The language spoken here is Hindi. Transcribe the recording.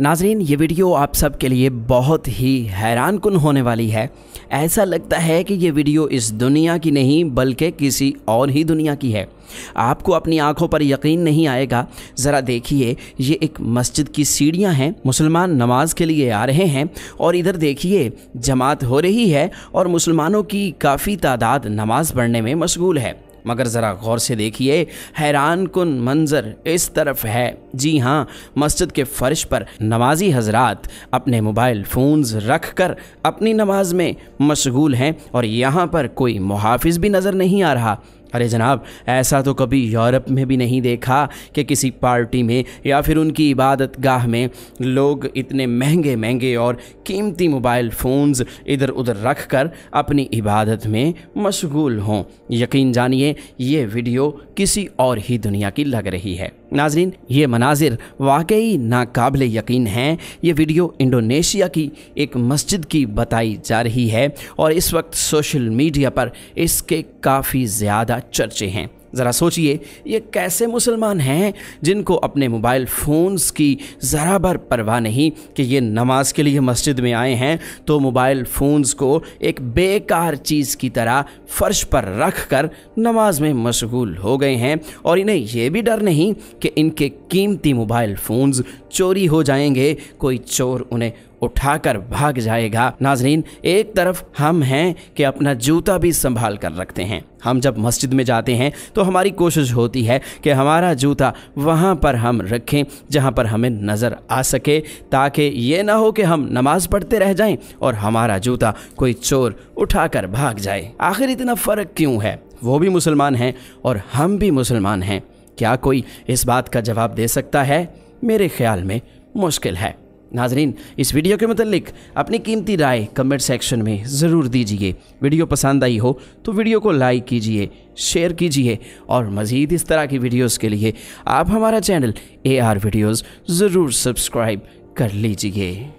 नाजरीन ये वीडियो आप सब के लिए बहुत ही हैरान कन होने वाली है ऐसा लगता है कि ये वीडियो इस दुनिया की नहीं बल्कि किसी और ही दुनिया की है आपको अपनी आंखों पर यकीन नहीं आएगा ज़रा देखिए ये एक मस्जिद की सीढ़ियां हैं मुसलमान नमाज के लिए आ रहे हैं और इधर देखिए जमात हो रही है और मुसलमानों की काफ़ी तादाद नमाज़ पढ़ने में मशगूल है मगर ज़रा गौर से देखिए हैरान कन मंज़र इस तरफ है जी हाँ मस्जिद के फ़र्श पर नमाजी हजरात अपने मोबाइल फ़ोन्स रख कर अपनी नमाज में मशगूल हैं और यहाँ पर कोई मुहाफिज भी नज़र नहीं आ रहा अरे जनाब ऐसा तो कभी यूरोप में भी नहीं देखा कि किसी पार्टी में या फिर उनकी इबादत गाह में लोग इतने महंगे महंगे और कीमती मोबाइल फ़ोन्स इधर उधर रख कर अपनी इबादत में मशगूल हों यकीन जानिए ये वीडियो किसी और ही दुनिया की लग रही है नाजरीन ये मनाजिर वाकई नाकबिल यकीन हैं ये वीडियो इंडोनेशिया की एक मस्जिद की बताई जा रही है और इस वक्त सोशल मीडिया पर इसके काफ़ी ज़्यादा चर्चे हैं ज़रा सोचिए ये कैसे मुसलमान हैं जिनको अपने मोबाइल फ़ोन्स की ज़रा भर परवाह नहीं कि ये नमाज के लिए मस्जिद में आए हैं तो मोबाइल फ़ोन्स को एक बेकार चीज़ की तरह फ़र्श पर रख कर नमाज में मशगूल हो गए हैं और इन्हें यह भी डर नहीं कि इनके कीमती मोबाइल फ़ोन्स चोरी हो जाएंगे कोई चोर उन्हें उठाकर भाग जाएगा नाजरीन एक तरफ हम हैं कि अपना जूता भी संभाल कर रखते हैं हम जब मस्जिद में जाते हैं तो हमारी कोशिश होती है कि हमारा जूता वहाँ पर हम रखें जहाँ पर हमें नज़र आ सके ताकि ये ना हो कि हम नमाज़ पढ़ते रह जाएं और हमारा जूता कोई चोर उठाकर भाग जाए आखिर इतना फ़र्क क्यों है वो भी मुसलमान हैं और हम भी मुसलमान हैं क्या कोई इस बात का जवाब दे सकता है मेरे ख्याल में मुश्किल है नाजरीन इस वीडियो के मतलब अपनी कीमती राय कमेंट सेक्शन में ज़रूर दीजिए वीडियो पसंद आई हो तो वीडियो को लाइक कीजिए शेयर कीजिए और मज़ीद इस तरह की वीडियोस के लिए आप हमारा चैनल ए आर वीडियोज़ ज़रूर सब्सक्राइब कर लीजिए